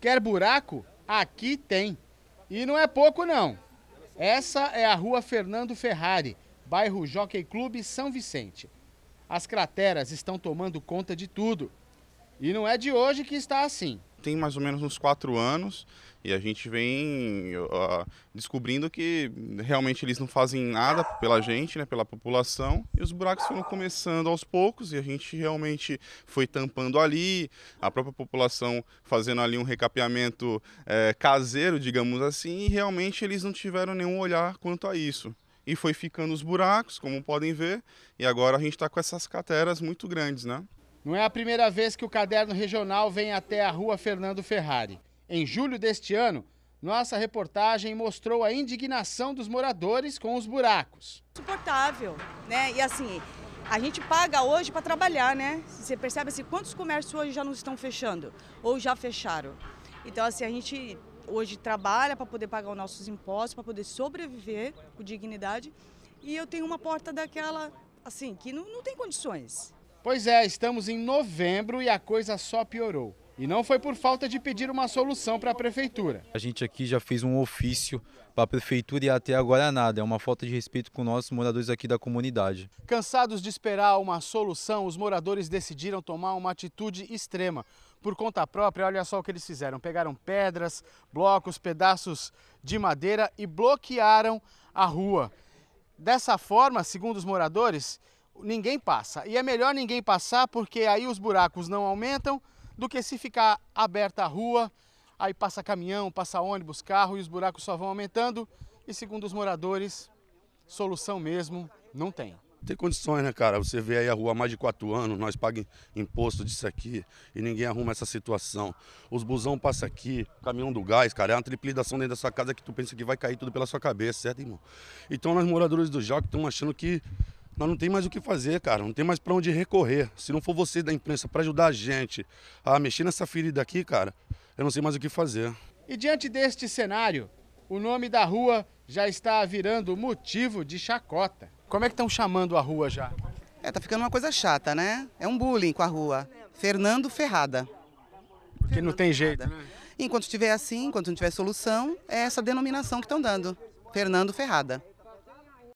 Quer buraco? Aqui tem. E não é pouco, não. Essa é a rua Fernando Ferrari, bairro Jockey Clube São Vicente. As crateras estão tomando conta de tudo. E não é de hoje que está assim tem mais ou menos uns quatro anos e a gente vem uh, descobrindo que realmente eles não fazem nada pela gente, né, pela população, e os buracos foram começando aos poucos e a gente realmente foi tampando ali, a própria população fazendo ali um recapeamento é, caseiro, digamos assim, e realmente eles não tiveram nenhum olhar quanto a isso e foi ficando os buracos, como podem ver, e agora a gente está com essas crateras muito grandes, né? Não é a primeira vez que o caderno regional vem até a rua Fernando Ferrari. Em julho deste ano, nossa reportagem mostrou a indignação dos moradores com os buracos. Insuportável, né? E assim, a gente paga hoje para trabalhar, né? Você percebe assim, quantos comércios hoje já não estão fechando ou já fecharam? Então, assim, a gente hoje trabalha para poder pagar os nossos impostos, para poder sobreviver com dignidade. E eu tenho uma porta daquela, assim, que não, não tem condições. Pois é, estamos em novembro e a coisa só piorou. E não foi por falta de pedir uma solução para a prefeitura. A gente aqui já fez um ofício para a prefeitura e até agora nada. É uma falta de respeito com nossos moradores aqui da comunidade. Cansados de esperar uma solução, os moradores decidiram tomar uma atitude extrema. Por conta própria, olha só o que eles fizeram: pegaram pedras, blocos, pedaços de madeira e bloquearam a rua. Dessa forma, segundo os moradores, ninguém passa. E é melhor ninguém passar porque aí os buracos não aumentam do que se ficar aberta a rua, aí passa caminhão, passa ônibus, carro e os buracos só vão aumentando. E segundo os moradores, solução mesmo não tem. Tem condições, né, cara? Você vê aí a rua há mais de quatro anos, nós pagamos imposto disso aqui e ninguém arruma essa situação. Os busão passa aqui, caminhão do gás, cara, é uma triplidação dentro da sua casa que tu pensa que vai cair tudo pela sua cabeça, certo, irmão? Então nós moradores do que estamos achando que nós não tem mais o que fazer, cara, não tem mais para onde recorrer. Se não for você da imprensa para ajudar a gente a mexer nessa ferida aqui, cara, eu não sei mais o que fazer. E diante deste cenário, o nome da rua já está virando motivo de chacota. Como é que estão chamando a rua já? É, tá ficando uma coisa chata, né? É um bullying com a rua. Fernando Ferrada. Porque não tem jeito, né? Enquanto estiver assim, enquanto não tiver solução, é essa denominação que estão dando. Fernando Ferrada.